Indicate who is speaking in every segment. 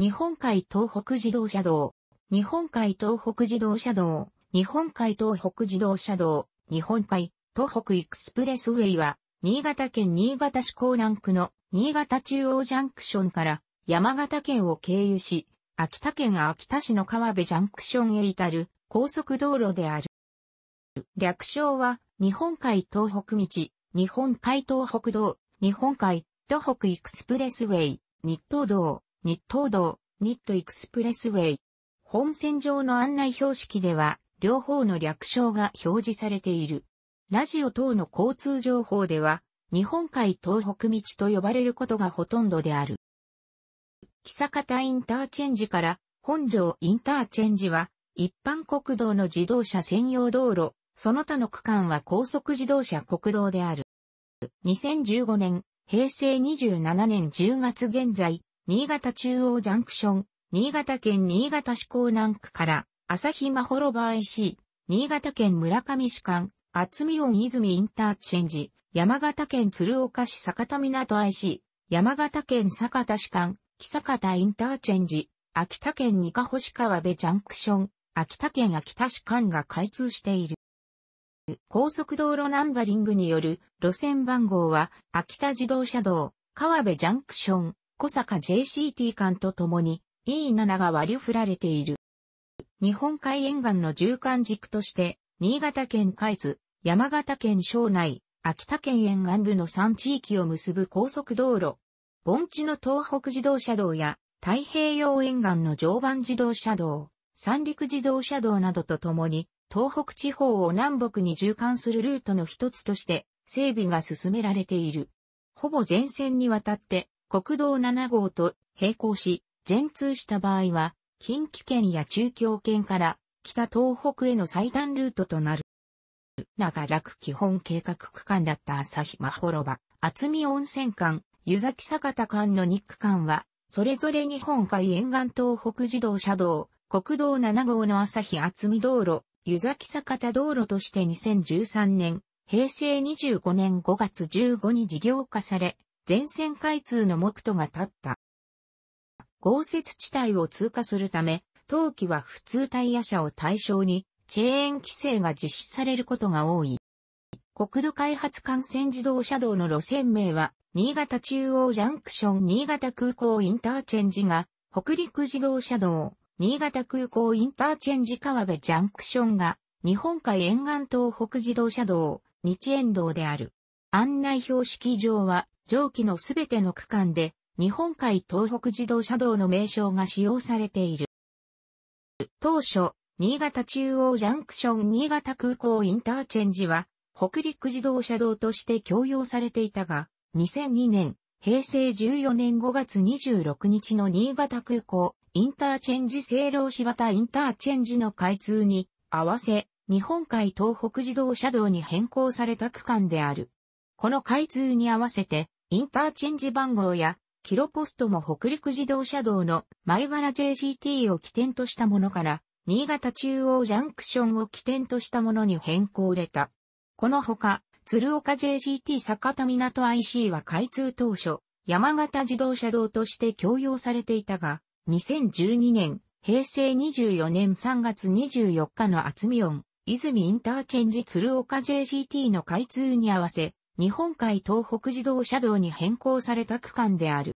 Speaker 1: 日本海東北自動車道、日本海東北自動車道、日本海東北自動車道、日本海東北エクスプレスウェイは、新潟県新潟市港南区の新潟中央ジャンクションから山形県を経由し、秋田県秋田市の川辺ジャンクションへ至る高速道路である。略称は日本海東北道、日本海東北道、日本海東北エクスプレスウェイ、日東道、日東道、ニットエクスプレスウェイ。本線上の案内標識では、両方の略称が表示されている。ラジオ等の交通情報では、日本海東北道と呼ばれることがほとんどである。木坂田インターチェンジから本城インターチェンジは、一般国道の自動車専用道路、その他の区間は高速自動車国道である。2015年、平成27年10月現在、新潟中央ジャンクション、新潟県新潟市港南区から、朝日まほろば IC、新潟県村上市間、厚見温泉インターチェンジ、山形県鶴岡市坂田港 IC、山形県坂田市間、木坂田インターチェンジ、秋田県二ヶ星川部ジャンクション、秋田県秋田市間が開通している。高速道路ナンバリングによる路線番号は、秋田自動車道、川辺ジャンクション、小坂 JCT 間と共に E7 が割り振られている。日本海沿岸の縦貫軸として、新潟県海津、山形県省内、秋田県沿岸部の3地域を結ぶ高速道路。盆地の東北自動車道や太平洋沿岸の常磐自動車道、三陸自動車道などとともに、東北地方を南北に縦貫するルートの一つとして、整備が進められている。ほぼ全線にわたって、国道7号と並行し、全通した場合は、近畿圏や中京圏から北東北への最短ルートとなる。長楽基本計画区間だった朝日まほろば、厚見温泉間、湯崎坂田間の2区間は、それぞれ日本海沿岸東北自動車道、国道7号の朝日厚見道路、湯崎坂田道路として2013年、平成25年5月15日事業化され、全線開通の目途が立った。豪雪地帯を通過するため、冬季は普通タイヤ車を対象に、チェーン規制が実施されることが多い。国土開発幹線自動車道の路線名は、新潟中央ジャンクション新潟空港インターチェンジが、北陸自動車道、新潟空港インターチェンジ川辺ジャンクションが、日本海沿岸東北自動車道、日沿道である。案内標識上は、上記のすべての区間で、日本海東北自動車道の名称が使用されている。当初、新潟中央ジャンクション新潟空港インターチェンジは、北陸自動車道として供用されていたが、2002年、平成14年5月26日の新潟空港、インターチェンジ西老柴田インターチェンジの開通に合わせ、日本海東北自動車道に変更された区間である。この開通に合わせて、インターチェンジ番号や、キロポストも北陸自動車道の前原 JCT を起点としたものから、新潟中央ジャンクションを起点としたものに変更れた。このほか、鶴岡 JCT 坂田港 IC は開通当初、山形自動車道として供用されていたが、2012年、平成24年3月24日の厚見音、泉インターチェンジ鶴岡 JCT の開通に合わせ、日本海東北自動車道に変更された区間である。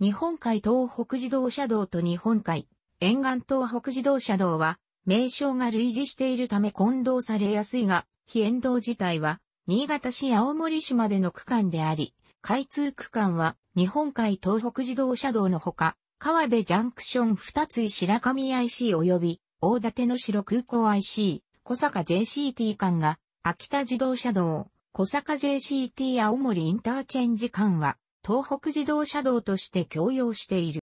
Speaker 1: 日本海東北自動車道と日本海沿岸東北自動車道は名称が類似しているため混同されやすいが、非沿道自体は新潟市青森市までの区間であり、開通区間は日本海東北自動車道のほか、川辺ジャンクション二つい白神 IC 及び大館の城空港 IC、小坂 JCT 間が秋田自動車道、小坂 JCT 青森インターチェンジ間は、東北自動車道として共用している。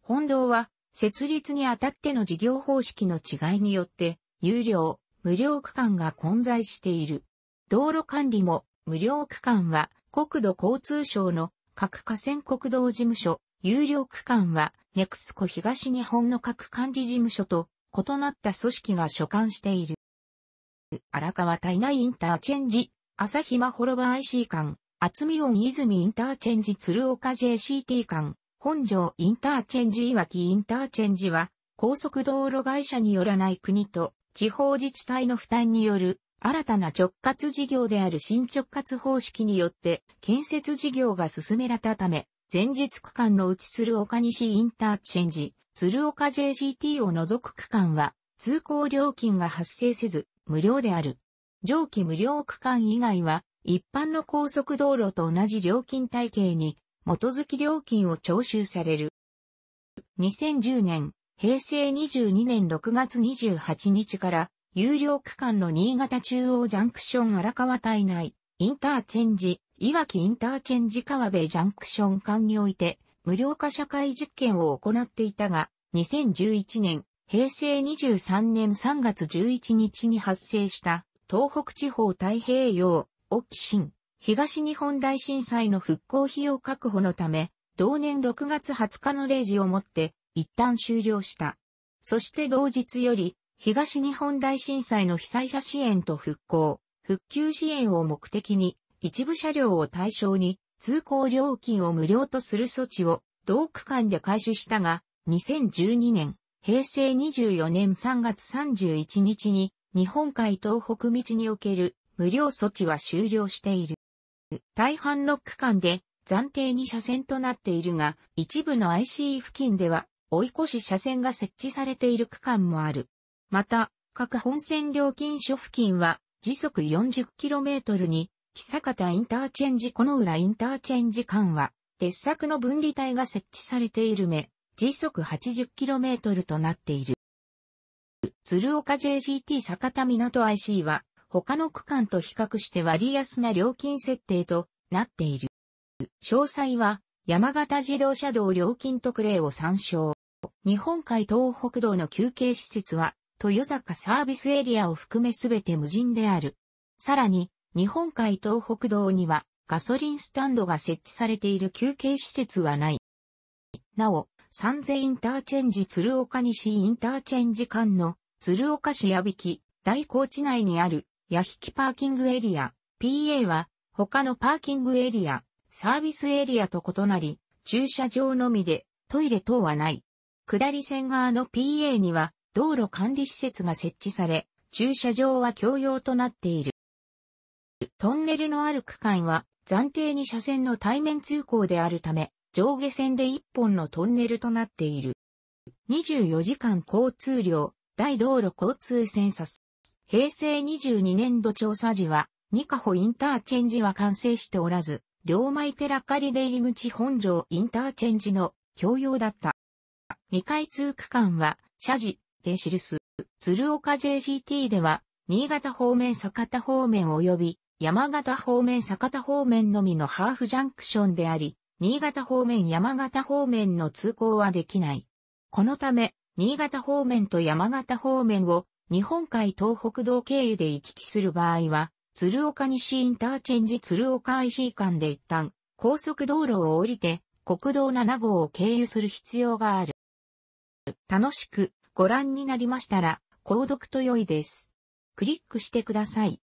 Speaker 1: 本道は、設立にあたっての事業方式の違いによって、有料、無料区間が混在している。道路管理も、無料区間は、国土交通省の各河川国道事務所、有料区間は、ネクスコ東日本の各管理事務所と異なった組織が所管している。荒川体内インターチェンジ、朝日まほろば IC 間、厚見音泉インターチェンジ鶴岡 JCT 間、本城インターチェンジいわきインターチェンジは、高速道路会社によらない国と地方自治体の負担による新たな直轄事業である新直轄方式によって建設事業が進められたため、前日区間のうち鶴岡西インターチェンジ、鶴岡 JCT を除く区間は通行料金が発生せず、無料である。上記無料区間以外は、一般の高速道路と同じ料金体系に、基づき料金を徴収される。2010年、平成22年6月28日から、有料区間の新潟中央ジャンクション荒川体内、インターチェンジ、いわきインターチェンジ川辺ジャンクション間において、無料化社会実験を行っていたが、2011年、平成23年3月11日に発生した東北地方太平洋沖新東日本大震災の復興費用確保のため、同年6月20日の0時をもって一旦終了した。そして同日より東日本大震災の被災者支援と復興、復旧支援を目的に一部車両を対象に通行料金を無料とする措置を同区間で開始したが、2012年平成24年3月31日に日本海東北道における無料措置は終了している。大半の区間で暫定に車線となっているが、一部の i c 付近では追い越し車線が設置されている区間もある。また、各本線料金所付近は時速 40km に、木坂田インターチェンジ、この浦インターチェンジ間は、鉄柵の分離帯が設置されているめ、時速 80km となっている。鶴岡 JGT 坂田港 IC は他の区間と比較して割安な料金設定となっている。詳細は山形自動車道料金特例を参照。日本海東北道の休憩施設は豊坂サービスエリアを含めすべて無人である。さらに日本海東北道にはガソリンスタンドが設置されている休憩施設はない。なお、三瀬インターチェンジ鶴岡西インターチェンジ間の鶴岡市矢引、大高地内にある矢引パーキングエリア、PA は他のパーキングエリア、サービスエリアと異なり、駐車場のみでトイレ等はない。下り線側の PA には道路管理施設が設置され、駐車場は共用となっている。トンネルのある区間は暫定に車線の対面通行であるため、上下線で1本のトンネルとなっている。24時間交通量、大道路交通センサス。平成22年度調査時は、ニカホインターチェンジは完成しておらず、両前ペラカリ出入り口本庄インターチェンジの共用だった。未開通区間は、謝辞で記す。鶴岡 j g t では、新潟方面酒田方面及び、山形方面酒田方面のみのハーフジャンクションであり、新潟方面山形方面の通行はできない。このため、新潟方面と山形方面を日本海東北道経由で行き来する場合は、鶴岡西インターチェンジ鶴岡 IC 間で一旦高速道路を降りて国道7号を経由する必要がある。楽しくご覧になりましたら、購読と良いです。クリックしてください。